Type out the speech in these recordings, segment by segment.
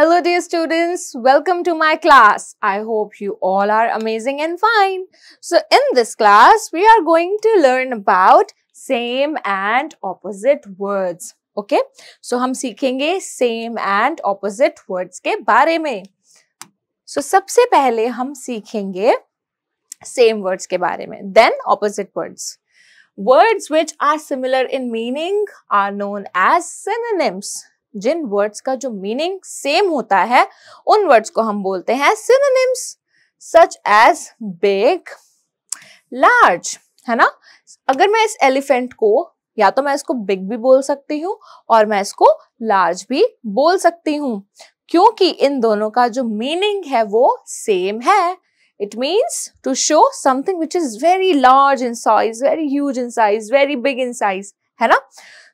Hello dear students, welcome to my class. I hope you all are amazing and fine. So in this class, we are going to learn about same and opposite words. Okay, so हम सीखेंगे same and opposite words के बारे में. So सबसे पहले हम सीखेंगे same words के बारे में, then opposite words. Words which are similar in meaning are known as synonyms. जिन वर्ड्स का जो मीनिंग सेम होता है उन वर्ड्स को हम बोलते हैं synonyms such as big large है ना अगर मैं इस एलिफेंट को या तो मैं इसको बिग भी बोल सकती हूँ और मैं इसको लार्ज भी बोल सकती हूँ क्योंकि इन दोनों का जो मीनिंग है वो सेम है it means to show something which is very large in size very huge in size very big in size है ना?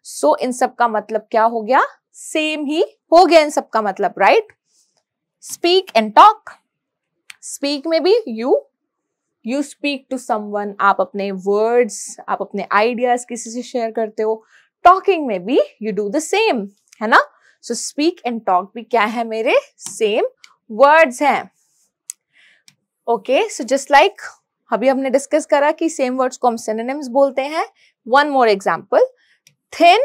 सो So इन सब का मतलब क्या हो गया? सेम ही हो गया इन सबका मतलब right speak and talk speak में भी you you speak to someone आप अपने वर्ड्स आप अपने आइडियाज किसी से शेयर करते हो टॉकिंग में भी यू डू द सेम है ना सो स्पीक एंड टॉक भी क्या है मेरे सेम वर्ड्स हैं ओके सो जस्ट लाइक अभी हमने डिस्कस करा कि सेम वर्ड्स को हम सिनोनिम्स बोलते हैं one more example thin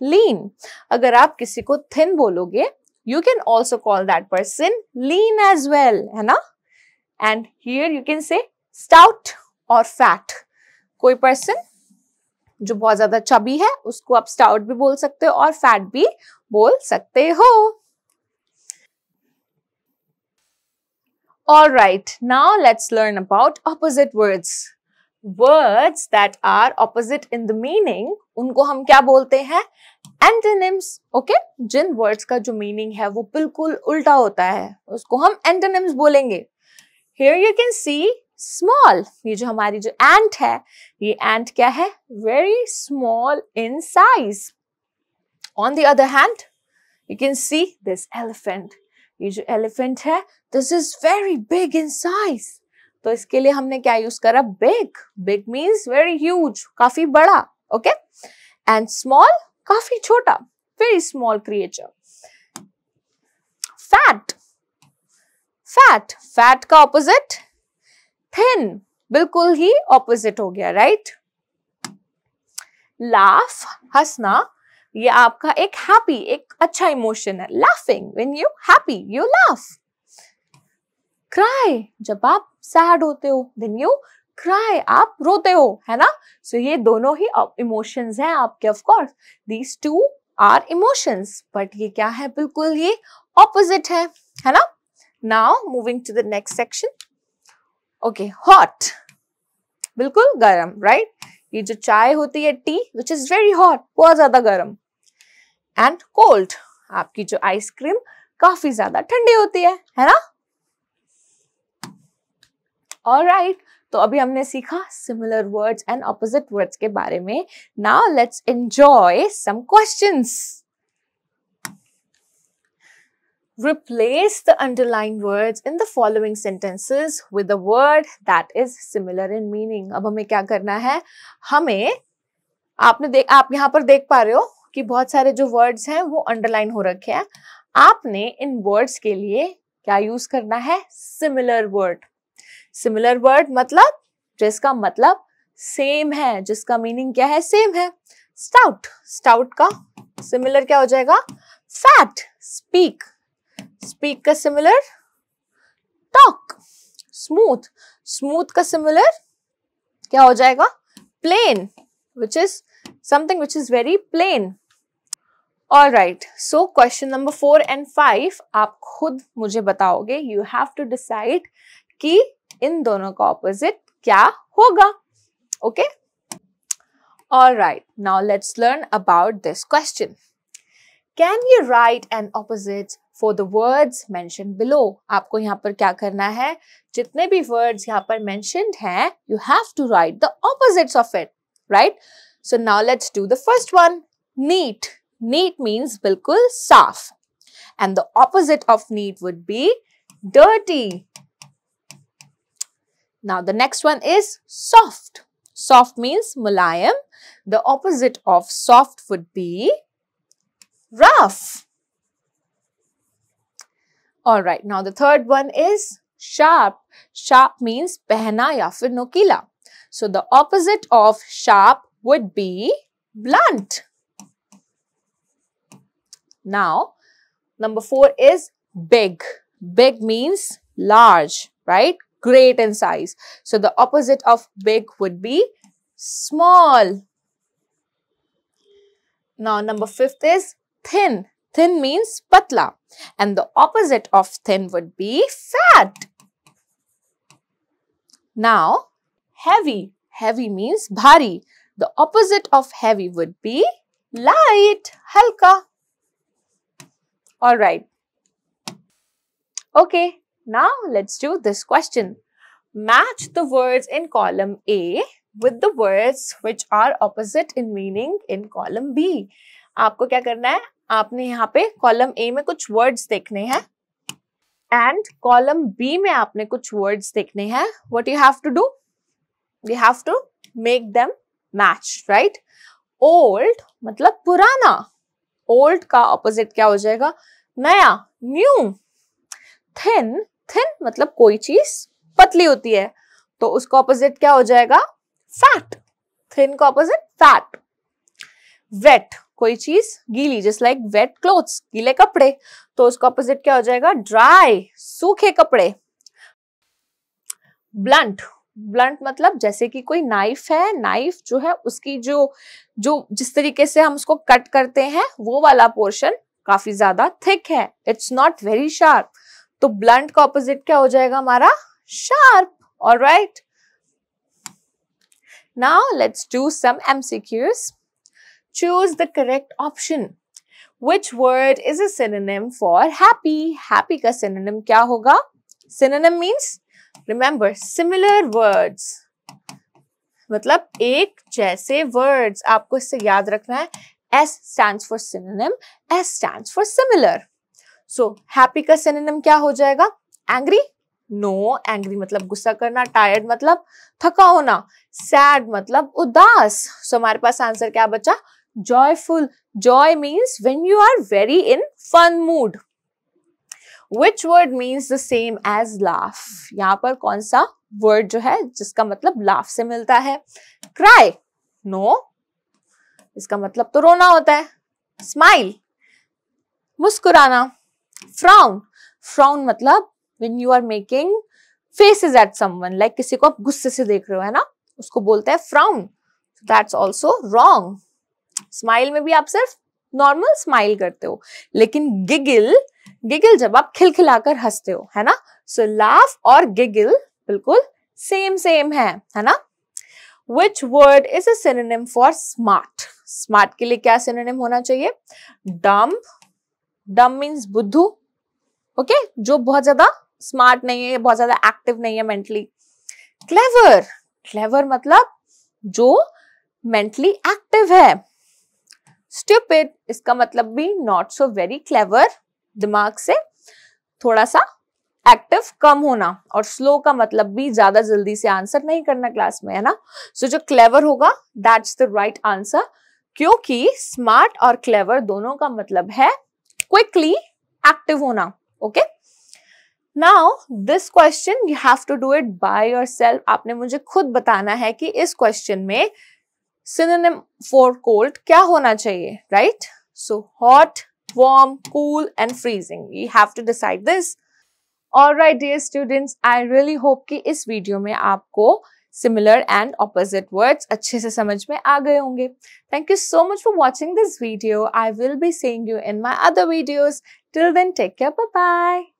lean. अगर आप किसी को thin बोलोगे you can also call that person lean as well, है ना? And here you can say stout or fat. कोई person जो बहुत ज्यादा चबी है उसको आप स्टाउट भी बोल सकते हो और फैट भी बोल सकते हो All right, now let's learn about opposite words. Words that are opposite in the meaning उनको हम क्या बोलते हैं एंटोनिम्स ओके जिन वर्ड्स का जो मीनिंग है वो बिल्कुल उल्टा होता है उसको हम एंटोनिम्स बोलेंगे here you can see small ये जो हमारी जो एंट है ये एंट क्या है very small in size on the other hand you can see this elephant ये जो एलिफेंट है this is very big in size तो इसके लिए हमने क्या यूज करा big big means very huge काफी बड़ा ओके एंड स्मॉल काफी छोटा very small creature fat fat fat का ऑपोजिट थिन बिल्कुल ही ऑपोजिट हो गया राइट लाफ हंसना ये आपका एक हैप्पी एक अच्छा इमोशन है laughing when you happy you laugh cry जब आप सैड होते हो देन यू क्राई आप रोते हो है ना सो so, ये दोनों ही इमोशंस uh, हैं आपके of course these two are emotions but ये क्या है बिल्कुल ये ऑपोजिट है है ना now moving to the next section okay hot बिल्कुल गर्म राइट right? ये जो चाय होती है tea which is very hot बहुत ज्यादा गर्म एंड कोल्ड आपकी जो आइसक्रीम काफी ज्यादा ठंडी होती है है ना ऑलराइट तो अभी हमने सीखा similar words and opposite words के बारे में now let's enjoy some questions Replace the underlined words in the following sentences with a word that is similar in meaning. अब हमें क्या करना है हमें आपने देख आप यहाँ पर देख पा रहे हो कि बहुत सारे जो वर्ड्स हैं वो अंडरलाइन हो रखे हैं आपने इन वर्ड्स के लिए क्या यूज करना है सिमिलर वर्ड सिमिलर वर्ड मतलब जिसका मतलब सेम है जिसका मीनिंग क्या है सेम है स्टाउट स्टाउट का सिमिलर क्या हो जाएगा फैट स्पीक स्पीक का सिमिलर टॉक स्मूथ स्मूथ का सिमिलर क्या हो जाएगा plain which is something which is very plain all right so question number four and five आप खुद मुझे बताओगे यू हैव टू डिसाइड कि इन दोनों का ऑपोजिट क्या होगा okay all right now let's learn about this question can you write and opposite for the words mention below आपको यहाँ पर क्या करना है जितने भी वर्ड्स यहाँ पर मेंशनड हैं you have to write the opposites of it right so now let's do the first one neat neat means बिल्कुल साफ and the opposite of neat would be dirty Now the next one is soft. Soft means mulayam. The opposite of soft would be rough. Alright, now the third one is sharp. Sharp means pehna ya fir nokila. So the opposite of sharp would be blunt. Now, number four is big. Big means large, right? great in size. So the opposite of big would be small. Now number fifth is thin. Thin means patla and the opposite of thin would be fat. Now heavy. Heavy means bhari. The opposite of heavy would be light, halka. All right. Okay, Now let's do this question. Match the words in column A with the words which are opposite in meaning in column B. आपको क्या करना है आपने यहाँ पे column A में कुछ words देखने हैं एंड कॉलम बी में आपने कुछ वर्ड्स देखने हैं what you have to do you have to make them match right old मतलब पुराना ओल्ड का ऑपोजिट क्या हो जाएगा नया न्यू थिन थिन मतलब कोई चीज पतली होती है तो उसका ऑपोजिट क्या हो जाएगा फैट थिन का ऑपोजिट फैट वेट कोई चीज गीली जस्ट लाइक वेट क्लोथ्स गीले कपड़े तो उसका ऑपोजिट क्या हो जाएगा ड्राई सूखे कपड़े ब्लंट ब्लंट मतलब जैसे कि कोई नाइफ है नाइफ जो है उसकी जो जो जिस तरीके से हम उसको कट करते हैं वो वाला पोर्शन काफी ज्यादा थिक है इट्स नॉट वेरी शार्प तो ब्लंट का ऑपोजिट क्या हो जाएगा हमारा शार्प और right now let's do some MCQs choose the correct option which word is um for happy happy का सिनेम क्या होगा synonym means remember similar words मतलब एक जैसे वर्ड्स आपको इससे याद रखना है S stand for synonym, S stand for similar so happy का सेनेम क्या हो जाएगा एंग्री नो no, एंग्री मतलब गुस्सा करना टायर्ड मतलब थका होना सैड मतलब उदास सो so, हमारे पास आंसर क्या बचा joyful joy means when you are very in fun mood which word means the same as laugh यहाँ पर कौन सा वर्ड जो है जिसका मतलब लाफ से मिलता है क्राई नो no. इसका मतलब तो रोना होता है स्माइल मुस्कुराना फ्राउन फ्राउन मतलब when you are making faces at someone like किसी को आप गुस्से से देख रहे हो है ना उसको बोलते हैं frown that's also wrong smile में भी आप सिर्फ नॉर्मल स्माइल करते हो लेकिन गिगिल गिगिल जब आप खिलखिलाकर हंसते हो है ना सो लाफ और गिगिल बिल्कुल सेम सेम है है ना which word is um for smart smart के लिए क्या सिनेम होना चाहिए डम्प डम मीन्स बुद्धू ओके जो बहुत ज्यादा स्मार्ट नहीं है बहुत ज्यादा एक्टिव नहीं है मेंटली क्लेवर क्लेवर मतलब जो मेंटली एक्टिव है स्ट्यूपिड इसका मतलब भी नॉट सो वेरी क्लेवर दिमाग से थोड़ा सा एक्टिव कम होना और स्लो का मतलब भी ज्यादा जल्दी से आंसर नहीं करना क्लास में है ना सो so, जो क्लेवर होगा दैट्स द राइट आंसर क्योंकि स्मार्ट और क्लेवर दोनों का मतलब है क्विकली एक्टिव होना okay now this question you have to do it by yourself आपने मुझे खुद बताना है कि इस क्वेश्चन में सिनोनिम फॉर कोल्ड क्या होना चाहिए right so hot warm, cool and freezing. We have to decide this. Alright dear students, I really hope कि इस वीडियो में आपको सिमिलर एंड ऑपोजिट वर्ड्स अच्छे से समझ में आ गए होंगे thank you so much for watching this video I will be seeing you in my other videos till then take care bye bye